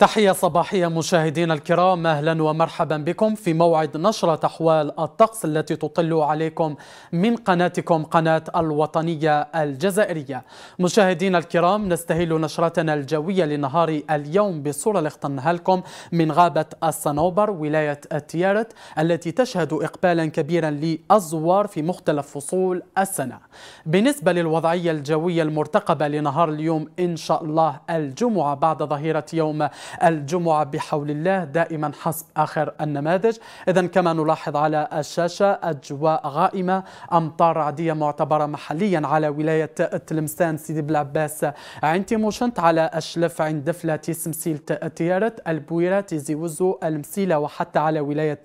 تحية صباحية مشاهدينا الكرام أهلا ومرحبا بكم في موعد نشرة أحوال الطقس التي تطل عليكم من قناتكم قناة الوطنية الجزائرية مشاهدينا الكرام نستهل نشرتنا الجوية لنهار اليوم بصورة لاختنها لكم من غابة الصنوبر ولاية التيارت التي تشهد إقبالا كبيرا للزوار في مختلف فصول السنة بالنسبة للوضعية الجوية المرتقبة لنهار اليوم إن شاء الله الجمعة بعد ظهيرة يوم الجمعة بحول الله دائما حسب آخر النماذج إذا كما نلاحظ على الشاشة أجواء غائمة أمطار عادية معتبرة محليا على ولاية تلمسان سيدي بلعباس عين تيموشنت على أشلف عين دفلة تيسمسيل تيارت البويرة تيزيوزو المسيلة وحتى على ولاية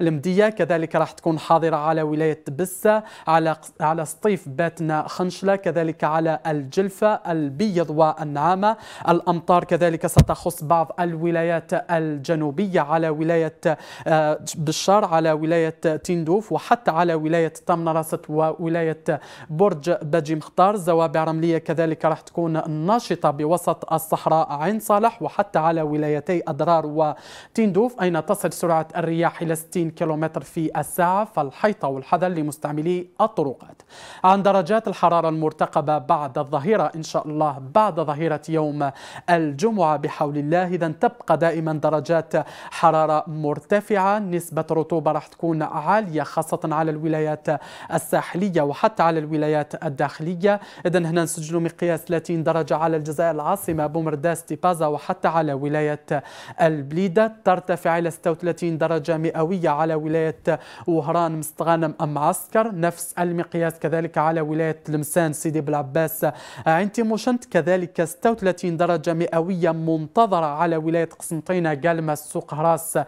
المدية كذلك راح تكون حاضرة على ولاية بسة على على سطيف باتنا خنشلة كذلك على الجلفة البيض والنعامة الأمطار كذلك ستخص بعض بعض الولايات الجنوبية على ولاية آه، بشار على ولاية تندوف وحتى على ولاية تمنرست وولاية برج باجي مختار زوابع رملية كذلك راح تكون ناشطة بوسط الصحراء عين صالح وحتى على ولايتي أضرار وتندوف أين تصل سرعة الرياح إلى 60 كم في الساعة فالحيطة والحذر لمستعملي الطرقات عن درجات الحرارة المرتقبة بعد الظهيرة إن شاء الله بعد ظهيرة يوم الجمعة بحول الله إذا تبقى دائما درجات حرارة مرتفعة نسبة رطوبة راح تكون عالية خاصة على الولايات الساحلية وحتى على الولايات الداخلية إذا هنا نسجل مقياس 30 درجة على الجزائر العاصمة بومرداس تيبازا وحتى على ولاية البليدة ترتفع إلى 36 درجة مئوية على ولاية وهران مستغانم أم عسكر نفس المقياس كذلك على ولاية لمسان سيدي بلعباس عنتي موشنت كذلك 36 درجة مئوية منتظرة على ولاية قسنطينة قالمة سوق راس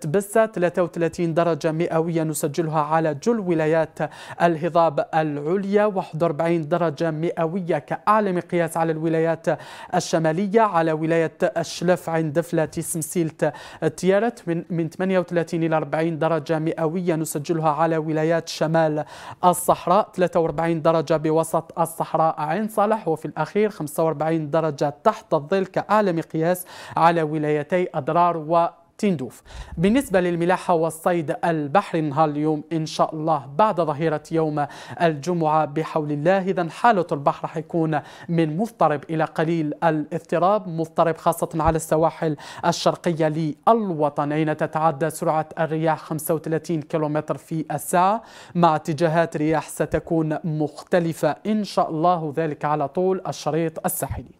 تبسة 33 درجة مئوية نسجلها على جل ولايات الهضاب العليا 41 درجة مئوية كأعلى مقياس على الولايات الشمالية على ولاية الشلف عند دفلة سمسيلة تيارت من من 38 إلى 40 درجة مئوية نسجلها على ولايات شمال الصحراء 43 درجة بوسط الصحراء عين صالح وفي الأخير 45 درجة تحت الظل كأعلى مقياس على ولايتي أضرار و تندوف بالنسبة للملاحة والصيد البحر نهار اليوم إن شاء الله بعد ظهيرة يوم الجمعة بحول الله إذا حالة البحر حيكون من مضطرب إلى قليل الاضطراب مضطرب خاصة على السواحل الشرقية للوطن أين تتعدى سرعة الرياح 35 كم في الساعة مع اتجاهات رياح ستكون مختلفة إن شاء الله ذلك على طول الشريط الساحلي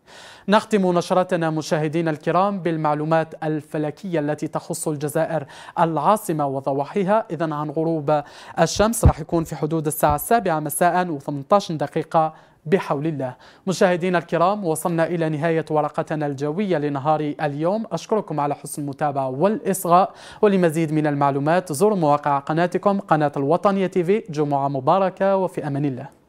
نختم نشرتنا مشاهدينا الكرام بالمعلومات الفلكية التي تخص الجزائر العاصمة وضواحيها إذا عن غروب الشمس راح يكون في حدود الساعة السابعة مساء و18 دقيقة بحول الله مشاهدينا الكرام وصلنا إلى نهاية ورقتنا الجوية لنهار اليوم أشكركم على حسن المتابعة والإصغاء ولمزيد من المعلومات زوروا مواقع قناتكم قناة الوطنية تيفي جمعة مباركة وفي أمان الله